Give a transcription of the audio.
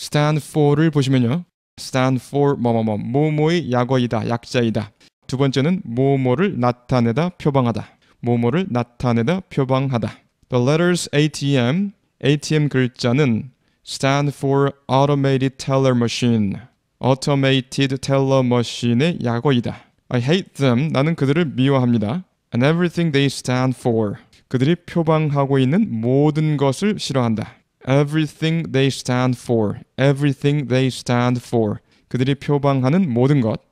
stand for를 보시면요. stand for 뭐뭐뭐 뭐뭐의 약어이다, 약자이다. 두 번째는 뭐뭐를 나타내다, 표방하다. 뭐뭐를 나타내다, 표방하다. The letters ATM, ATM 글자는 stand for automated teller machine, automated teller machine의 약어이다. I hate them. 나는 그들을 미워합니다. And everything they stand for. 그들이 표방하고 있는 모든 것을 싫어한다. everything they stand for, everything they stand for. 그들이 표방하는 모든 것.